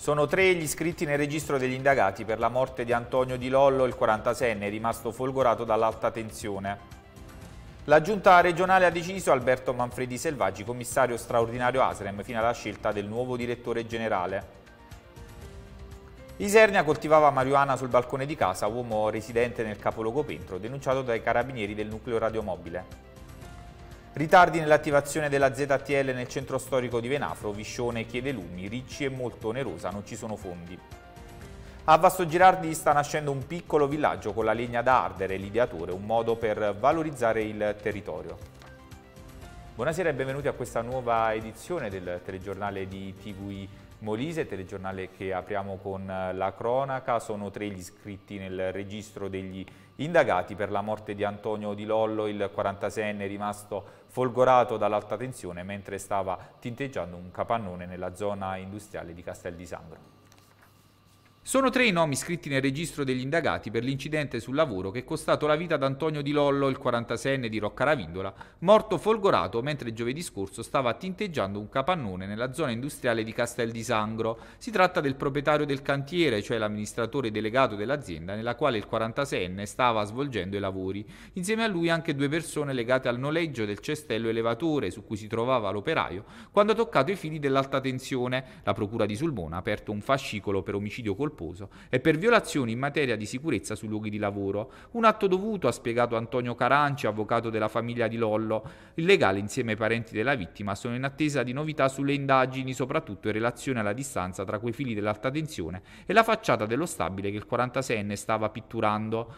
Sono tre gli iscritti nel registro degli indagati per la morte di Antonio Di Lollo, il 46enne, rimasto folgorato dall'alta tensione. La giunta regionale ha deciso Alberto Manfredi Selvaggi, commissario straordinario Asrem, fino alla scelta del nuovo direttore generale. Isernia coltivava marijuana sul balcone di casa, uomo residente nel capoluogo Pentro, denunciato dai carabinieri del nucleo radiomobile. Ritardi nell'attivazione della ZTL nel centro storico di Venafro, Viscione chiede lumi, ricci e molto onerosa, non ci sono fondi. A Vasto Girardi sta nascendo un piccolo villaggio con la legna da ardere e l'ideatore, un modo per valorizzare il territorio. Buonasera e benvenuti a questa nuova edizione del telegiornale di TV Molise, telegiornale che apriamo con eh, la cronaca, sono tre gli iscritti nel registro degli indagati per la morte di Antonio Di Lollo, il 46enne rimasto folgorato dall'alta tensione mentre stava tinteggiando un capannone nella zona industriale di Castel di Sangro. Sono tre i nomi iscritti nel registro degli indagati per l'incidente sul lavoro che è costato la vita ad Antonio Di Lollo, il 46enne di Rocca Roccaravindola, morto folgorato mentre giovedì scorso stava tinteggiando un capannone nella zona industriale di Castel di Sangro. Si tratta del proprietario del cantiere, cioè l'amministratore delegato dell'azienda nella quale il 46enne stava svolgendo i lavori. Insieme a lui anche due persone legate al noleggio del cestello elevatore su cui si trovava l'operaio quando ha toccato i fili dell'alta tensione. La procura di Sulmona ha aperto un fascicolo per omicidio colposo colposo e per violazioni in materia di sicurezza sui luoghi di lavoro. Un atto dovuto, ha spiegato Antonio Caranci, avvocato della famiglia di Lollo. Il legale insieme ai parenti della vittima sono in attesa di novità sulle indagini, soprattutto in relazione alla distanza tra quei fili dell'alta tensione e la facciata dello stabile che il 46enne stava pitturando.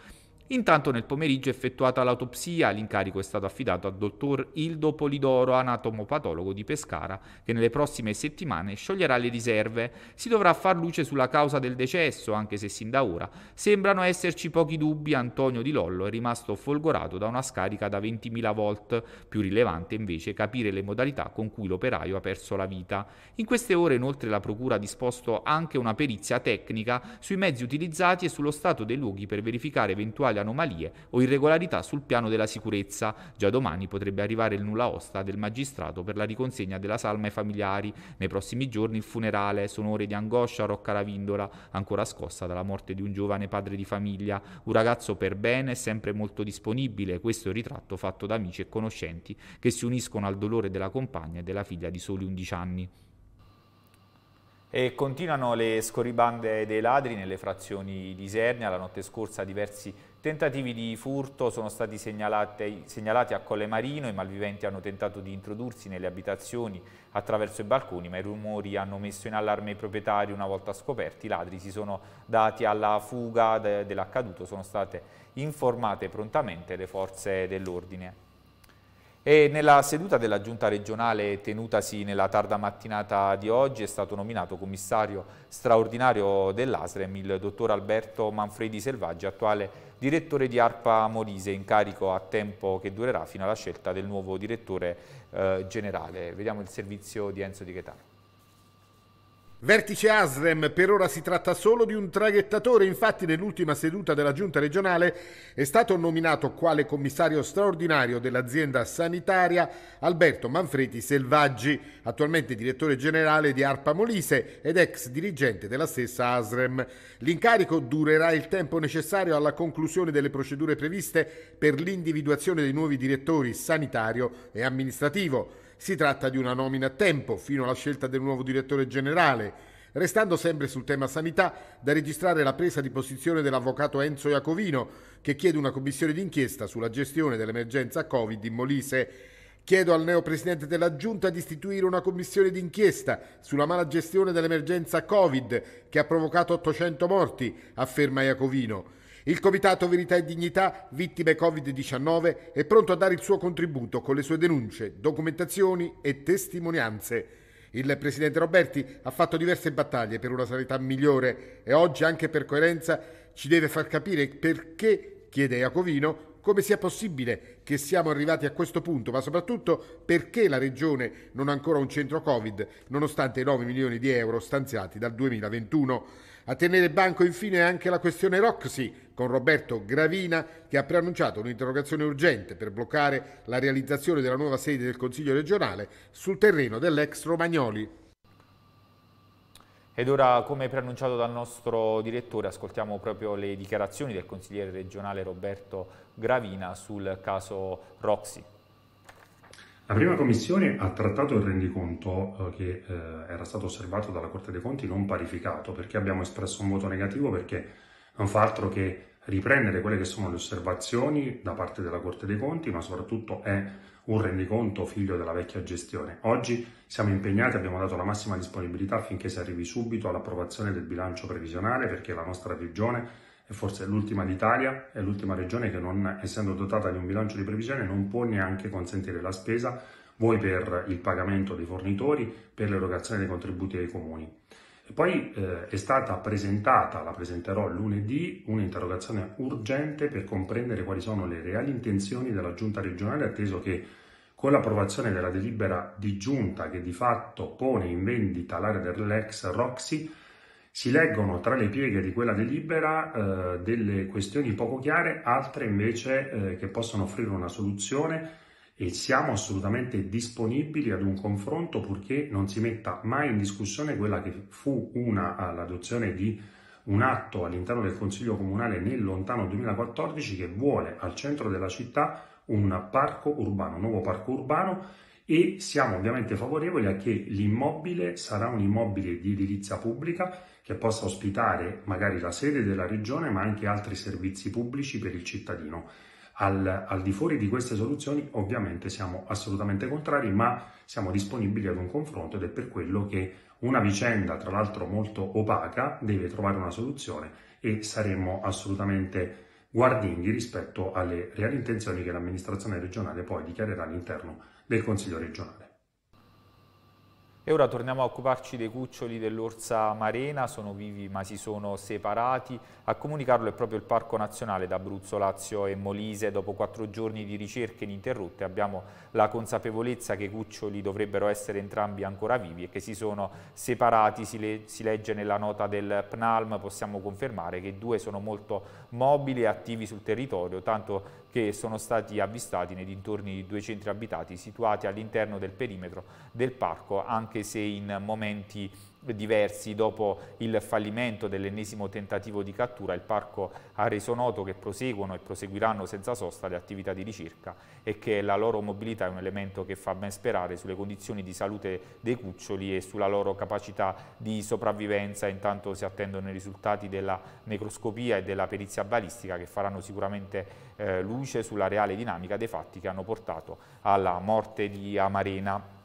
Intanto nel pomeriggio è effettuata l'autopsia, l'incarico è stato affidato al dottor Ildo Polidoro, anatomopatologo di Pescara, che nelle prossime settimane scioglierà le riserve. Si dovrà far luce sulla causa del decesso, anche se sin da ora sembrano esserci pochi dubbi, Antonio Di Lollo è rimasto folgorato da una scarica da 20.000 volt, più rilevante invece capire le modalità con cui l'operaio ha perso la vita. In queste ore inoltre la procura ha disposto anche una perizia tecnica sui mezzi utilizzati e sullo stato dei luoghi per verificare eventuali anomalie o irregolarità sul piano della sicurezza. Già domani potrebbe arrivare il nulla osta del magistrato per la riconsegna della salma ai familiari. Nei prossimi giorni il funerale, sono ore di angoscia a Rocca Ravindola, ancora scossa dalla morte di un giovane padre di famiglia, un ragazzo per bene e sempre molto disponibile. Questo è il ritratto fatto da amici e conoscenti che si uniscono al dolore della compagna e della figlia di soli 11 anni. E continuano le scorribande dei ladri nelle frazioni di Isernia. La notte scorsa diversi tentativi di furto sono stati segnalati, segnalati a Colle Marino. I malviventi hanno tentato di introdursi nelle abitazioni attraverso i balconi, ma i rumori hanno messo in allarme i proprietari. Una volta scoperti, i ladri si sono dati alla fuga de dell'accaduto. Sono state informate prontamente le forze dell'ordine. E nella seduta della giunta regionale tenutasi nella tarda mattinata di oggi è stato nominato commissario straordinario dell'ASREM il dottor Alberto Manfredi Selvaggi, attuale direttore di ARPA Molise, in carico a tempo che durerà fino alla scelta del nuovo direttore eh, generale. Vediamo il servizio di Enzo Di Chetano. Vertice Asrem, per ora si tratta solo di un traghettatore, infatti nell'ultima seduta della giunta regionale è stato nominato quale commissario straordinario dell'azienda sanitaria Alberto Manfredi Selvaggi, attualmente direttore generale di Arpa Molise ed ex dirigente della stessa Asrem. L'incarico durerà il tempo necessario alla conclusione delle procedure previste per l'individuazione dei nuovi direttori sanitario e amministrativo. Si tratta di una nomina a tempo, fino alla scelta del nuovo direttore generale. Restando sempre sul tema sanità, da registrare la presa di posizione dell'avvocato Enzo Iacovino, che chiede una commissione d'inchiesta sulla gestione dell'emergenza Covid in Molise. Chiedo al neopresidente della Giunta di istituire una commissione d'inchiesta sulla mala gestione dell'emergenza Covid che ha provocato 800 morti, afferma Iacovino. Il Comitato Verità e Dignità, vittime Covid-19, è pronto a dare il suo contributo con le sue denunce, documentazioni e testimonianze. Il presidente Roberti ha fatto diverse battaglie per una sanità migliore e oggi, anche per coerenza, ci deve far capire perché, chiede Iacovino, come sia possibile che siamo arrivati a questo punto, ma soprattutto perché la Regione non ha ancora un centro Covid, nonostante i 9 milioni di euro stanziati dal 2021. A tenere banco infine anche la questione Roxy, con Roberto Gravina che ha preannunciato un'interrogazione urgente per bloccare la realizzazione della nuova sede del Consiglio regionale sul terreno dell'ex Romagnoli. Ed ora, come preannunciato dal nostro direttore, ascoltiamo proprio le dichiarazioni del consigliere regionale Roberto Gravina sul caso Roxy. La prima commissione ha trattato il rendiconto eh, che eh, era stato osservato dalla Corte dei Conti non parificato perché abbiamo espresso un voto negativo perché non fa altro che riprendere quelle che sono le osservazioni da parte della Corte dei Conti ma soprattutto è un rendiconto figlio della vecchia gestione. Oggi siamo impegnati, abbiamo dato la massima disponibilità affinché si arrivi subito all'approvazione del bilancio previsionale perché la nostra Regione e forse è l'ultima d'Italia, è l'ultima regione che non essendo dotata di un bilancio di previsione non può neanche consentire la spesa vuoi per il pagamento dei fornitori, per l'erogazione dei contributi ai comuni. E poi eh, è stata presentata, la presenterò lunedì, un'interrogazione urgente per comprendere quali sono le reali intenzioni della giunta regionale, atteso che con l'approvazione della delibera di giunta che di fatto pone in vendita l'area dell'ex Roxy si leggono tra le pieghe di quella delibera eh, delle questioni poco chiare, altre invece eh, che possono offrire una soluzione e siamo assolutamente disponibili ad un confronto purché non si metta mai in discussione quella che fu una, l'adozione di un atto all'interno del Consiglio Comunale nel lontano 2014 che vuole al centro della città un parco urbano, un nuovo parco urbano e siamo ovviamente favorevoli a che l'immobile sarà un immobile di edilizia pubblica che possa ospitare magari la sede della regione ma anche altri servizi pubblici per il cittadino. Al, al, di fuori di queste soluzioni ovviamente siamo assolutamente contrari, ma siamo disponibili ad un confronto ed è per quello che una vicenda, tra l'altro molto opaca, deve trovare una soluzione e saremmo assolutamente guardinghi rispetto alle reali intenzioni che l'amministrazione regionale poi dichiarerà all'interno del Consiglio regionale. E ora torniamo a occuparci dei cuccioli dell'orsa marena, sono vivi ma si sono separati. A comunicarlo è proprio il Parco Nazionale d'Abruzzo, Lazio e Molise. Dopo quattro giorni di ricerche ininterrotte abbiamo la consapevolezza che i cuccioli dovrebbero essere entrambi ancora vivi e che si sono separati, si, le si legge nella nota del PNALM, possiamo confermare che i due sono molto mobili e attivi sul territorio, tanto che sono stati avvistati nei dintorni di due centri abitati situati all'interno del perimetro del parco, anche se in momenti diversi dopo il fallimento dell'ennesimo tentativo di cattura, il parco ha reso noto che proseguono e proseguiranno senza sosta le attività di ricerca e che la loro mobilità è un elemento che fa ben sperare sulle condizioni di salute dei cuccioli e sulla loro capacità di sopravvivenza. Intanto si attendono i risultati della necroscopia e della perizia balistica che faranno sicuramente eh, luce sulla reale dinamica dei fatti che hanno portato alla morte di Amarena.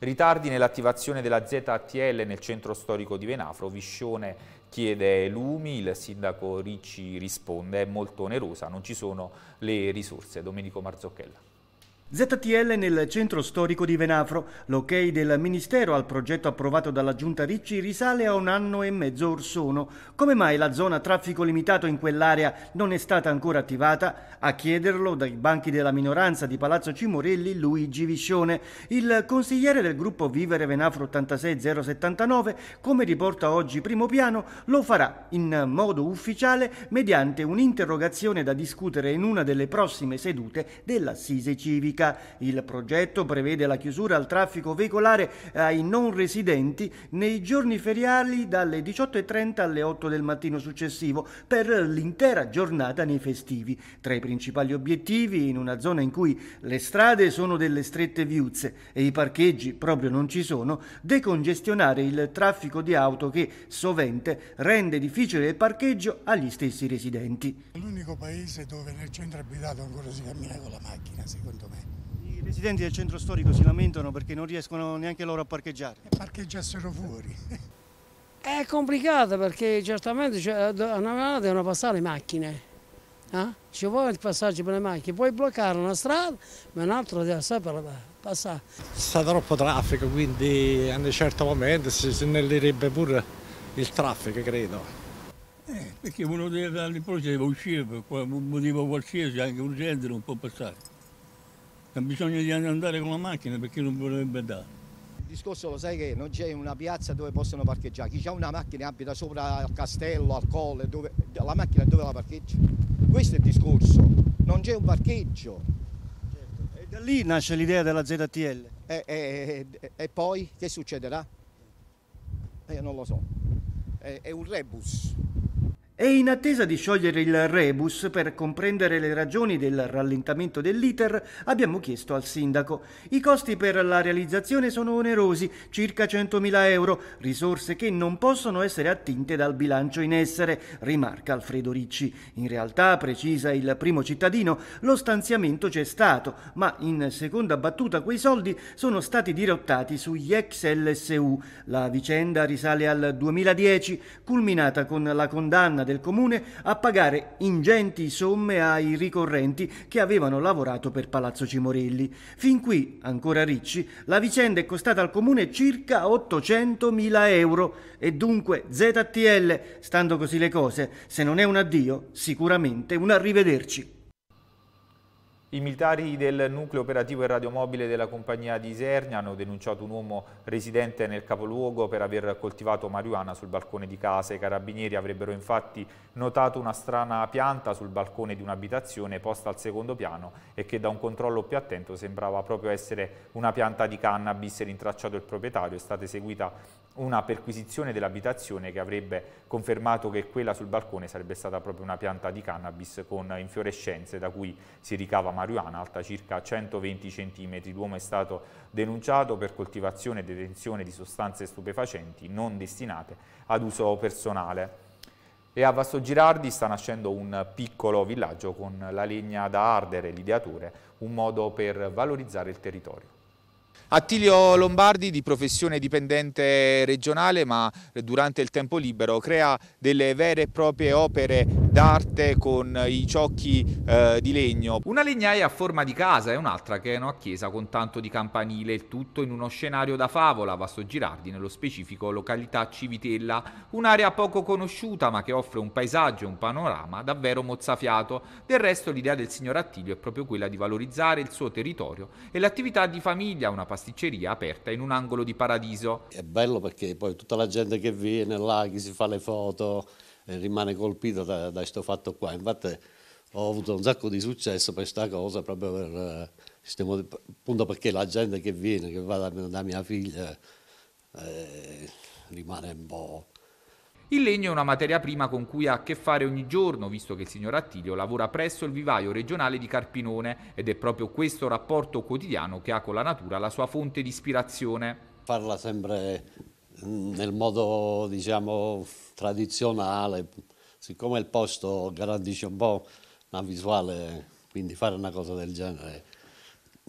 Ritardi nell'attivazione della ZTL nel centro storico di Venafro, Viscione chiede lumi, il sindaco Ricci risponde è molto onerosa, non ci sono le risorse. Domenico Marzocchella. ZTL nel centro storico di Venafro. L'ok del Ministero al progetto approvato dalla Giunta Ricci risale a un anno e mezzo or sono. Come mai la zona traffico limitato in quell'area non è stata ancora attivata? A chiederlo dai banchi della minoranza di Palazzo Cimorelli Luigi Viscione, il consigliere del gruppo Vivere Venafro 86079, come riporta oggi Primo Piano, lo farà in modo ufficiale mediante un'interrogazione da discutere in una delle prossime sedute dell'Assise Civica pubblica. Il progetto prevede la chiusura al traffico veicolare ai non residenti nei giorni feriali dalle 18.30 alle 8 del mattino successivo per l'intera giornata nei festivi. Tra i principali obiettivi, in una zona in cui le strade sono delle strette viuzze e i parcheggi proprio non ci sono, decongestionare il traffico di auto che sovente rende difficile il parcheggio agli stessi residenti. È l'unico paese dove nel centro abitato ancora si cammina con la macchina, secondo me residenti del centro storico si lamentano perché non riescono neanche loro a parcheggiare. E parcheggiassero fuori. È complicato perché certamente cioè, a devono passare le macchine. Eh? Ci vuole il passaggio per le macchine, puoi bloccare una strada, ma un'altra deve stare passare. Sta troppo traffico, quindi a un certo momento si snellirebbe pure il traffico, credo. Eh, perché uno deve, andare dall'improvviso deve uscire per un motivo qualsiasi, anche urgente, non può passare ha bisogno di andare con la macchina perché non vorrebbe dare. Il discorso lo sai che non c'è una piazza dove possono parcheggiare. Chi ha una macchina abita sopra al castello, al colle, dove, la macchina dove la parcheggia? Questo è il discorso, non c'è un parcheggio. Certo. E da lì nasce l'idea della ZTL. E, e, e, poi che succederà? Io eh, non lo so, è, è un rebus e in attesa di sciogliere il rebus per comprendere le ragioni del rallentamento dell'iter abbiamo chiesto al sindaco. I costi per la realizzazione sono onerosi, circa 100.000 euro, risorse che non possono essere attinte dal bilancio in essere, rimarca Alfredo Ricci. In realtà, precisa il primo cittadino, lo stanziamento c'è stato, ma in seconda battuta quei soldi sono stati dirottati sugli ex LSU. La vicenda risale al 2010, culminata con la condanna del comune a pagare ingenti somme ai ricorrenti che avevano lavorato per Palazzo Cimorelli. Fin qui, ancora Ricci, la vicenda è costata al comune circa 800.000 euro e dunque ZTL, stando così le cose, se non è un addio, sicuramente un arrivederci. I militari del nucleo operativo e radiomobile della compagnia di Isernia hanno denunciato un uomo residente nel capoluogo per aver coltivato marijuana sul balcone di casa. I carabinieri avrebbero infatti notato una strana pianta sul balcone di un'abitazione posta al secondo piano e che da un controllo più attento sembrava proprio essere una pianta di cannabis. Rintracciato il proprietario è stata eseguita una perquisizione dell'abitazione che avrebbe confermato che quella sul balcone sarebbe stata proprio una pianta di cannabis con infiorescenze da cui si ricava marijuana alta circa 120 cm. L'uomo è stato denunciato per coltivazione e detenzione di sostanze stupefacenti non destinate ad uso personale. E a Vassogirardi sta nascendo un piccolo villaggio con la legna da ardere, l'ideatore, un modo per valorizzare il territorio. Attilio Lombardi di professione dipendente regionale ma durante il tempo libero crea delle vere e proprie opere d'arte con i ciocchi eh, di legno. Una legnaia a forma di casa e un'altra che è una chiesa con tanto di campanile, il tutto in uno scenario da favola, Vasto Girardi nello specifico località Civitella, un'area poco conosciuta ma che offre un paesaggio e un panorama davvero mozzafiato. Del resto l'idea del signor Attilio è proprio quella di valorizzare il suo territorio e l'attività di famiglia, una pasticceria aperta in un angolo di paradiso. È bello perché poi tutta la gente che viene là, che si fa le foto, rimane colpito da questo fatto qua. Infatti ho avuto un sacco di successo per questa cosa, proprio per, eh, appunto perché la gente che viene, che va da, da mia figlia, eh, rimane un po'... Il legno è una materia prima con cui ha a che fare ogni giorno, visto che il signor Attilio lavora presso il vivaio regionale di Carpinone ed è proprio questo rapporto quotidiano che ha con la natura la sua fonte di ispirazione. Parla sempre nel modo diciamo tradizionale, siccome il posto garantisce un po' una visuale, quindi fare una cosa del genere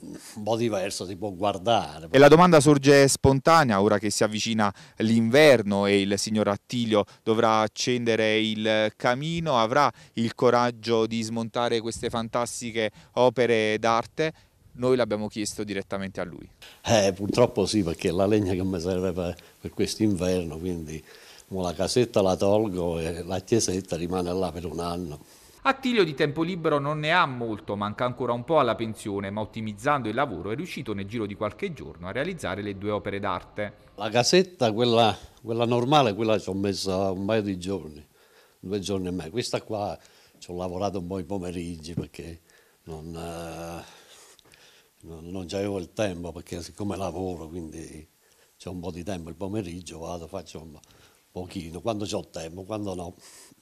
un po' diverso, si può guardare. E la domanda sorge spontanea ora che si avvicina l'inverno e il signor Attilio dovrà accendere il camino, avrà il coraggio di smontare queste fantastiche opere d'arte? noi l'abbiamo chiesto direttamente a lui. Eh, purtroppo sì, perché è la legna che mi serve per, per quest'inverno, quindi la casetta la tolgo e la chiesetta rimane là per un anno. Attilio di tempo libero non ne ha molto, manca ancora un po' alla pensione, ma ottimizzando il lavoro è riuscito nel giro di qualche giorno a realizzare le due opere d'arte. La casetta, quella, quella normale, quella ci ho messo un paio di giorni, due giorni e mezzo. Questa qua ci ho lavorato un po' i pomeriggi perché non... Eh non, non avevo il tempo perché siccome lavoro, quindi c'è un po' di tempo il pomeriggio, vado, faccio un pochino, quando ho tempo, quando no.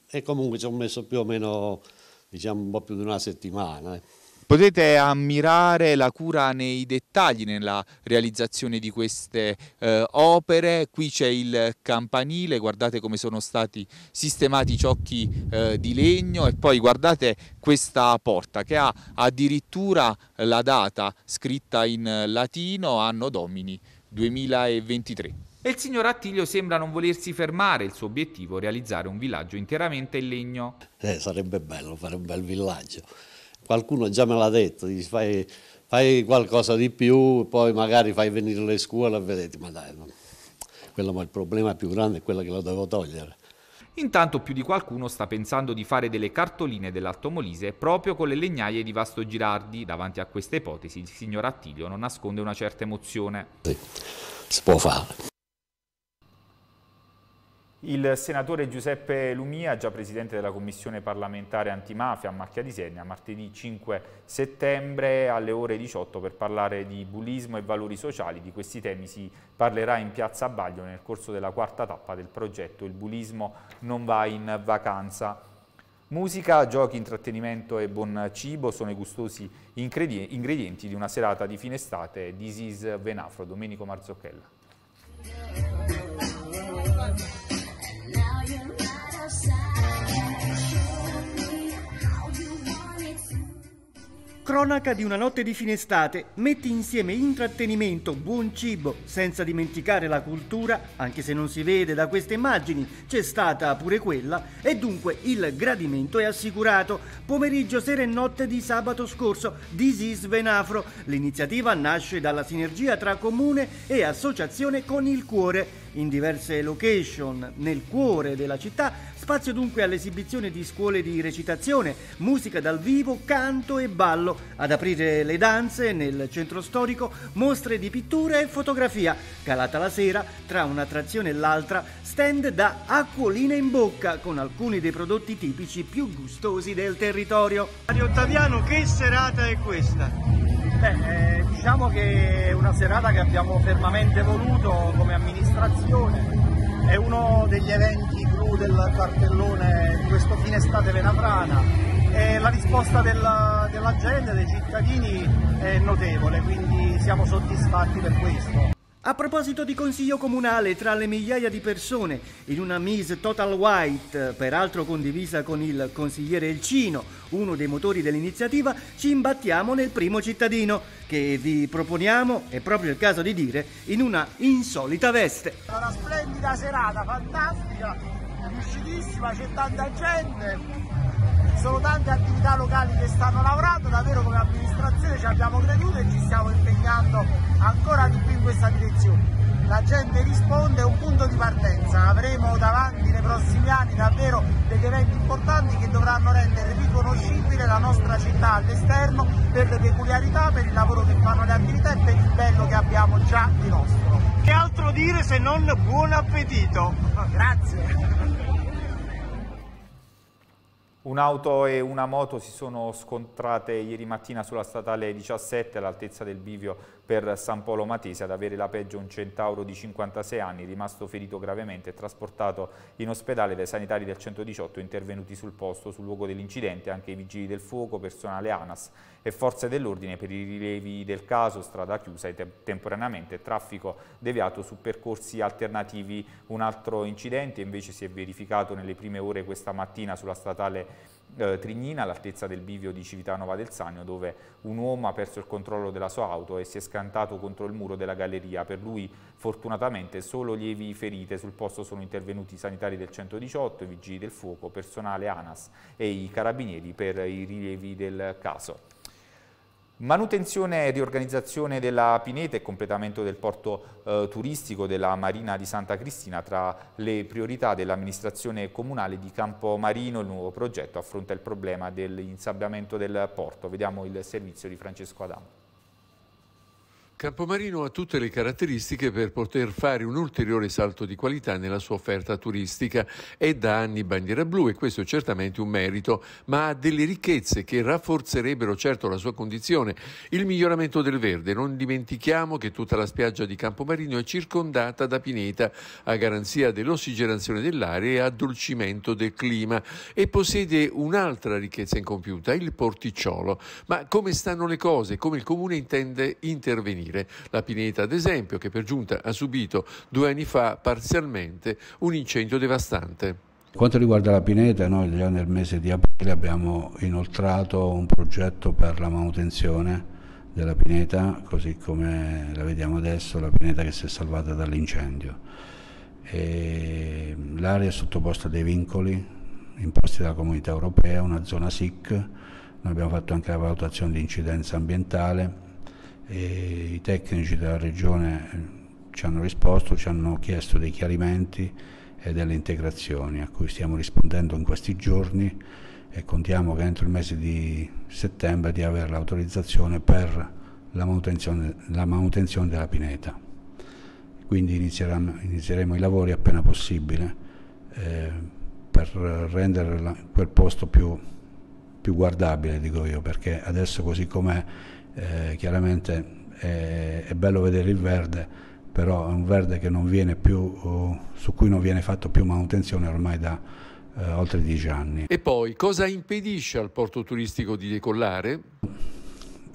E comunque ci ho messo più o meno, diciamo, un po' più di una settimana. Eh. Potete ammirare la cura nei dettagli nella realizzazione di queste eh, opere, qui c'è il campanile, guardate come sono stati sistemati i ciocchi eh, di legno e poi guardate questa porta che ha addirittura la data scritta in latino anno domini 2023. E il signor Attilio sembra non volersi fermare, il suo obiettivo realizzare un villaggio interamente in legno. Eh, sarebbe bello fare un bel villaggio qualcuno già me l'ha detto, dice fai, fai, qualcosa di più, poi magari fai venire le scuole e vedete, ma dai, no. quello ma il problema più grande è quello che lo devo togliere. Intanto più di qualcuno sta pensando di fare delle cartoline dell'Alto Molise proprio con le legnaie di Vasto Girardi. Davanti a questa ipotesi il signor Attilio non nasconde una certa emozione. Sì, si può fare. Il senatore Giuseppe Lumia, già presidente della commissione parlamentare antimafia a Macchia di Senna, martedì 5 settembre alle ore 18 per parlare di bullismo e valori sociali. Di questi temi si parlerà in piazza Baglio nel corso della quarta tappa del progetto Il bullismo non va in vacanza. Musica, giochi, intrattenimento e buon cibo sono i gustosi ingredienti di una serata di fine estate di Isis Venafro. Domenico Marzocchella. Cronaca di una notte di fine estate, metti insieme intrattenimento, buon cibo, senza dimenticare la cultura, anche se non si vede da queste immagini, c'è stata pure quella, e dunque il gradimento è assicurato. Pomeriggio, sera e notte di sabato scorso, Disis Venafro. L'iniziativa nasce dalla sinergia tra comune e associazione con il cuore. In diverse location nel cuore della città Spazio dunque all'esibizione di scuole di recitazione, musica dal vivo, canto e ballo, ad aprire le danze nel centro storico, mostre di pittura e fotografia, calata la sera, tra un'attrazione e l'altra, stand da acquolina in bocca con alcuni dei prodotti tipici più gustosi del territorio. Mario Ottaviano, che serata è questa? Beh, eh, diciamo che è una serata che abbiamo fermamente voluto come amministrazione, è uno degli eventi del cartellone di questo fine estate venatrana e la risposta della, della gente, dei cittadini è notevole, quindi siamo soddisfatti per questo. A proposito di consiglio comunale, tra le migliaia di persone in una Miss Total White, peraltro condivisa con il consigliere Elcino, uno dei motori dell'iniziativa, ci imbattiamo nel primo cittadino, che vi proponiamo, è proprio il caso di dire, in una insolita veste. Una splendida serata, fantastica, riuscitissima, c'è tanta gente, sono tante attività locali che stanno lavorando, davvero come amministrazione ci abbiamo creduto e ci stiamo impegnando ancora di più in questa direzione. La gente risponde, è un punto di partenza, avremo davanti nei prossimi anni davvero degli eventi importanti che dovranno rendere riconoscibile la nostra città all'esterno per le peculiarità, per il lavoro che fanno le attività e per il bello che abbiamo già di nostro. Che altro dire se non buon appetito? Grazie! Un'auto e una moto si sono scontrate ieri mattina sulla statale 17 all'altezza del bivio per San Polo Matese ad avere la peggio un centauro di 56 anni rimasto ferito gravemente e trasportato in ospedale dai sanitari del 118 intervenuti sul posto, sul luogo dell'incidente anche i vigili del fuoco, personale ANAS e forze dell'ordine per i rilevi del caso, strada chiusa e te temporaneamente traffico deviato su percorsi alternativi. Un altro incidente invece si è verificato nelle prime ore questa mattina sulla statale eh, Trignina all'altezza del bivio di Civitanova del Sannio dove un uomo ha perso il controllo della sua auto e si è scantato contro il muro della galleria. Per lui fortunatamente solo lievi ferite. Sul posto sono intervenuti i sanitari del 118, i vigili del fuoco, personale ANAS e i carabinieri per i rilievi del caso. Manutenzione e riorganizzazione della pineta e completamento del porto eh, turistico della Marina di Santa Cristina tra le priorità dell'amministrazione comunale di Campomarino. Il nuovo progetto affronta il problema dell'insabbiamento del porto. Vediamo il servizio di Francesco Adamo. Campomarino ha tutte le caratteristiche per poter fare un ulteriore salto di qualità nella sua offerta turistica. È da anni bandiera blu e questo è certamente un merito, ma ha delle ricchezze che rafforzerebbero certo la sua condizione. Il miglioramento del verde, non dimentichiamo che tutta la spiaggia di Campomarino è circondata da pineta a garanzia dell'ossigenazione dell'aria e addolcimento del clima e possiede un'altra ricchezza incompiuta, il porticciolo. Ma come stanno le cose? Come il comune intende intervenire? ricostruire la pineta, ad esempio, che per giunta ha subito due anni fa parzialmente un incendio devastante. Quanto riguarda la pineta, noi già nel mese di aprile abbiamo inoltrato un progetto per la manutenzione della pineta, così come la vediamo adesso, la pineta che si è salvata dall'incendio. L'area è sottoposta a dei vincoli imposti dalla comunità europea, una zona SIC, noi abbiamo fatto anche la valutazione di incidenza ambientale e i tecnici della regione eh, ci hanno risposto, ci hanno chiesto dei chiarimenti e delle integrazioni a cui stiamo rispondendo in questi giorni e contiamo che entro il mese di settembre di avere l'autorizzazione per la manutenzione, la manutenzione della pineta. Quindi inizieremo i lavori appena possibile eh, per rendere la, quel posto più, più guardabile, dico io, perché adesso così com'è eh, chiaramente è, è, bello vedere il verde, però è un verde più, su cui non viene fatto più manutenzione ormai da eh, oltre dieci anni. E poi cosa impedisce al porto turistico di decollare?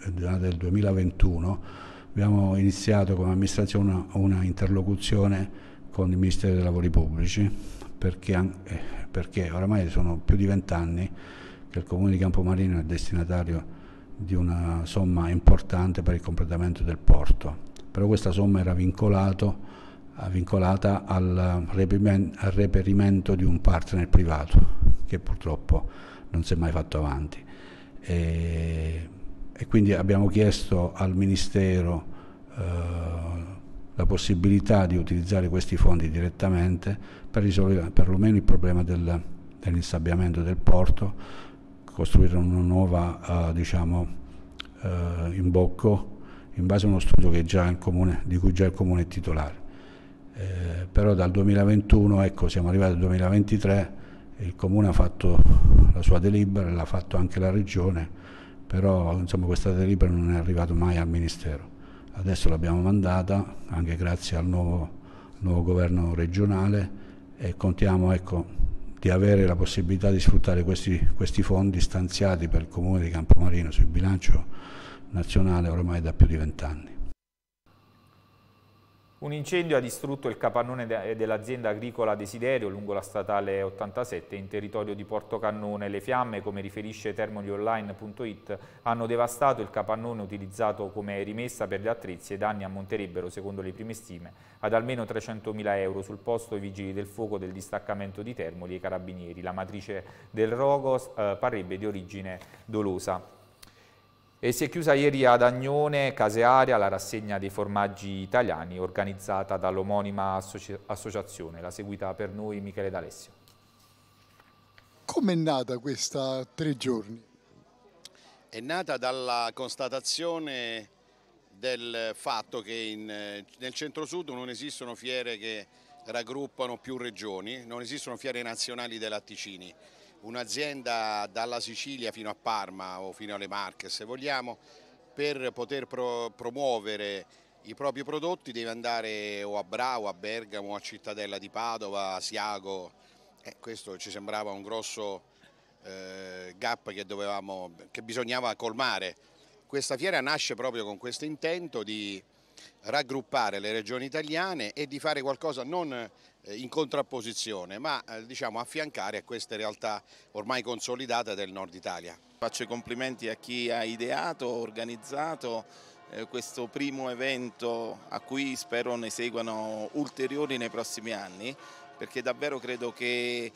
nel 2021 abbiamo iniziato come amministrazione una, una interlocuzione con il Ministero dei Lavori Pubblici perché, eh, perché oramai sono più di vent'anni che il Comune di Campomarino è destinatario di una somma importante per il completamento del porto, però questa somma era vincolata al reperimento di un partner privato che purtroppo non si è mai fatto avanti. E, e quindi abbiamo chiesto al Ministero eh, la possibilità di utilizzare questi fondi direttamente per risolvere perlomeno il problema del, dell'insabbiamento del porto, costruire una nuova uh, diciamo, uh, eh, imbocco in base a uno studio comune, di cui già il comune è titolare. Eh, però dal 2021, ecco siamo arrivati al 2023, il comune ha fatto la sua delibera, l'ha fatto anche la regione, però insomma, questa delibera non è arrivata mai al Ministero. Adesso l'abbiamo mandata anche grazie al nuovo, nuovo governo regionale e contiamo ecco, di avere la possibilità di sfruttare questi, questi fondi stanziati per il Comune di Campomarino sul bilancio nazionale ormai da più di vent'anni. Un incendio ha distrutto il capannone de dell'azienda agricola Desiderio lungo la statale 87 in territorio di Porto Cannone. Le fiamme, come riferisce termolionline.it, hanno devastato il capannone utilizzato come rimessa per le attrezzi e danni ammonterebbero, secondo le prime stime, ad almeno 300.000 euro. Sul posto i vigili del fuoco del distaccamento di Termoli e i carabinieri. La matrice del rogo eh, parrebbe di origine dolosa. E si è chiusa ieri ad Agnone, Casearia, la rassegna dei formaggi italiani organizzata dall'omonima associ associazione. La seguita per noi Michele D'Alessio. Com'è nata questa tre giorni? È nata dalla constatazione del fatto che in, nel centro-sud non esistono fiere che raggruppano più regioni, non esistono fiere nazionali dei latticini un'azienda dalla Sicilia fino a Parma o fino alle Marche se vogliamo per poter pro promuovere i propri prodotti deve andare o a Bravo, a Bergamo, a Cittadella di Padova, a Siago. Eh, questo ci sembrava un grosso eh, gap che, dovevamo, che bisognava colmare. Questa fiera nasce proprio con questo intento di raggruppare le regioni italiane e di fare qualcosa non eh, in contrapposizione, ma eh, diciamo, affiancare a queste realtà ormai consolidate del nord Italia. Faccio i complimenti a chi ha ideato, organizzato eh, questo primo evento a cui spero ne seguano ulteriori nei prossimi anni, perché davvero credo che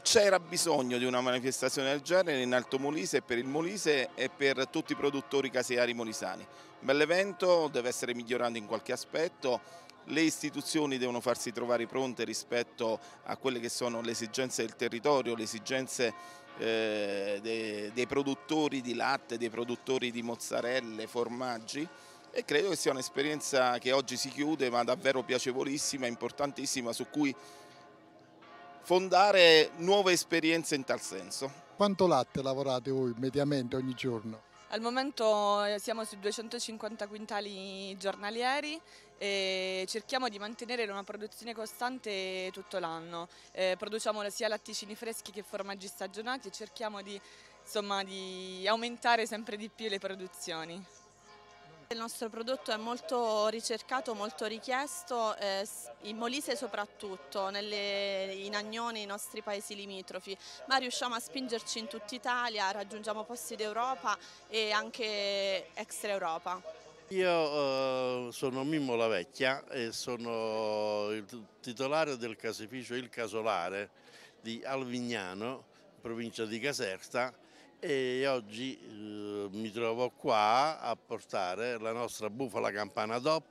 c'era bisogno di una manifestazione del genere in Alto Molise per il Molise e per tutti i produttori caseari molisani. Un bell'evento, deve essere migliorato in qualche aspetto, le istituzioni devono farsi trovare pronte rispetto a quelle che sono le esigenze del territorio, le esigenze eh, dei, dei produttori di latte, dei produttori di mozzarelle, formaggi e credo che sia un'esperienza che oggi si chiude ma davvero piacevolissima, importantissima su cui fondare nuove esperienze in tal senso. Quanto latte lavorate voi mediamente ogni giorno? Al momento eh, siamo sui 250 quintali giornalieri e cerchiamo di mantenere una produzione costante tutto l'anno. Eh, produciamo sia latticini freschi che formaggi stagionati e cerchiamo di, insomma, di aumentare sempre di più le produzioni. Il nostro prodotto è molto ricercato, molto richiesto, eh, in Molise soprattutto, nelle, in Agnone, i nostri paesi limitrofi, ma riusciamo a spingerci in tutta Italia, raggiungiamo posti d'Europa e anche extra Europa. Io eh, sono Mimmo La Vecchia e sono il titolare del caseificio Il Casolare di Alvignano, provincia di Caserta e oggi eh, mi trovo qua a portare la nostra bufala campana DOP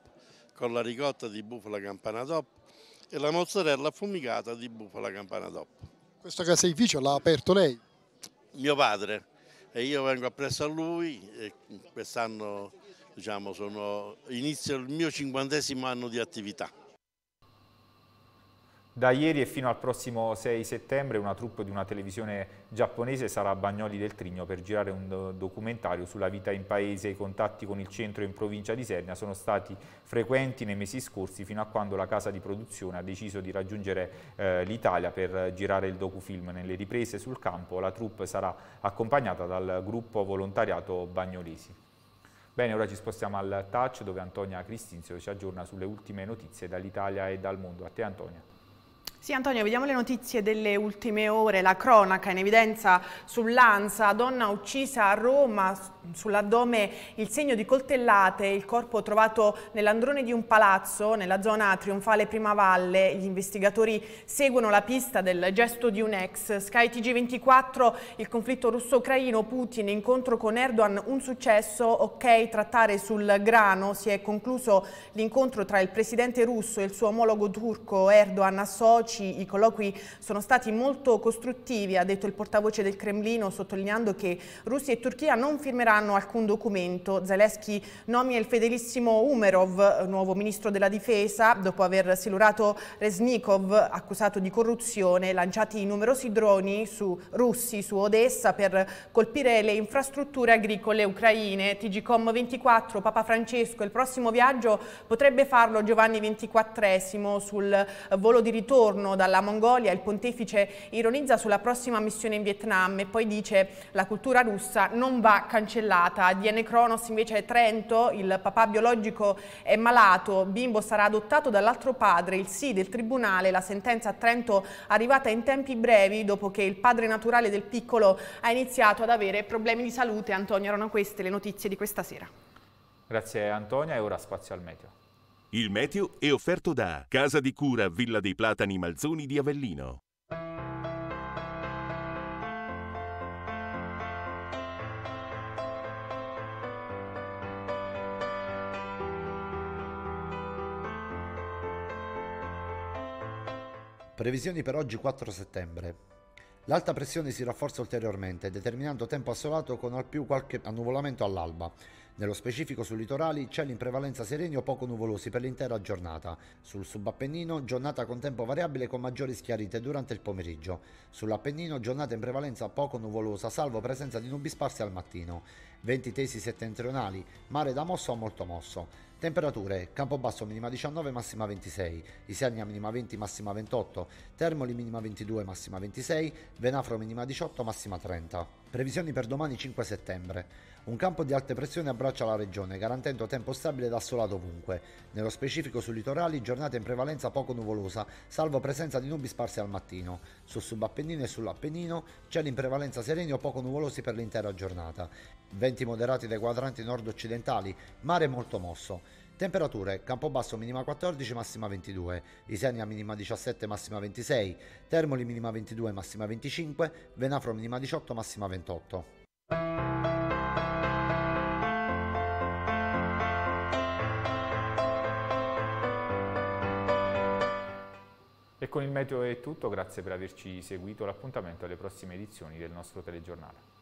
con la ricotta di bufala campana DOP e la mozzarella affumicata di bufala campana DOP. Questo caseificio l'ha aperto lei? Mio padre e io vengo appresso a lui e quest'anno diciamo, sono, inizio il mio cinquantesimo anno di attività. Da ieri e fino al prossimo 6 settembre una troupe di una televisione giapponese sarà a Bagnoli del Trigno per girare un documentario sulla vita in paese. I contatti con il centro in provincia di Sernia sono stati frequenti nei mesi scorsi fino a quando la casa di produzione ha deciso di raggiungere eh, l'Italia per girare il docufilm. Nelle riprese sul campo la troupe sarà accompagnata dal gruppo volontariato bagnolesi. Bene, ora ci spostiamo al touch dove Antonia Cristinzio ci aggiorna sulle ultime notizie dall'Italia e dal mondo. A te Antonia. Sì Antonio, vediamo le notizie delle ultime ore, la cronaca in evidenza sull'ANSA, donna uccisa a Roma, sull'addome il segno di coltellate, il corpo trovato nell'androne di un palazzo, nella zona Trionfale Prima Valle. Gli investigatori seguono la pista del gesto di un ex. Sky TG24, il conflitto russo-ucraino, Putin, incontro con Erdogan, un successo, ok, trattare sul grano. Si è concluso l'incontro tra il presidente russo e il suo omologo turco Erdogan a Sochi. I colloqui sono stati molto costruttivi, ha detto il portavoce del Cremlino, sottolineando che Russia e Turchia non firmeranno firmeranno alcun documento. Zelensky nomina il fedelissimo Umerov, nuovo ministro della difesa, dopo aver silurato Resnikov, accusato di corruzione, lanciati numerosi droni su, russi su Odessa per colpire le infrastrutture agricole ucraine. TGCOM 24, Papa Francesco, il prossimo viaggio potrebbe farlo Giovanni XXIV sul volo di ritorno dalla Mongolia. Il pontefice ironizza sulla prossima missione in Vietnam e poi dice la cultura russa non va cancellata cancellata. ADN Cronos invece è Trento, il papà biologico è malato, bimbo sarà adottato dall'altro padre, il sì del tribunale, la sentenza a Trento arrivata in tempi brevi dopo che il padre naturale del piccolo ha iniziato ad avere problemi di salute. Antonio, erano queste le notizie di questa sera. Grazie Antonia e ora spazio al meteo. Il meteo è offerto da Casa di Cura Villa dei Platani Malzoni di Avellino. Previsioni per oggi 4 settembre. L'alta pressione si rafforza ulteriormente, determinando tempo assolato con al più qualche annuvolamento all'alba. Nello specifico sui litorali cieli in prevalenza sereni o poco nuvolosi per l'intera giornata. Sul subappennino giornata con tempo variabile con maggiori schiarite durante il pomeriggio. Sull'Appennino giornata in prevalenza poco nuvolosa salvo presenza di nubi sparsi al mattino. Venti tesi settentrionali, mare da mosso a molto mosso. Temperature: Campobasso minima 19 massima 26, Isernia minima 20 massima 28, Termoli minima 22 massima 26, Venafro minima 18 massima 30. Previsioni per domani 5 settembre. Un campo di alte pressioni abbraccia la regione, garantendo tempo stabile ed assolato ovunque. Nello specifico sui litorali, giornata in prevalenza poco nuvolosa, salvo presenza di nubi sparse al mattino. Sul subappennino e sull'Appennino, cieli in prevalenza sereni o poco nuvolosi per l'intera giornata. Venti moderati dai quadranti nord-occidentali, mare molto mosso. Temperature, Campobasso minima 14, massima 22, Isenia minima 17, massima 26, Termoli minima 22, massima 25, Venafro minima 18, massima 28. E con il meteo è tutto, grazie per averci seguito, l'appuntamento alle prossime edizioni del nostro telegiornale.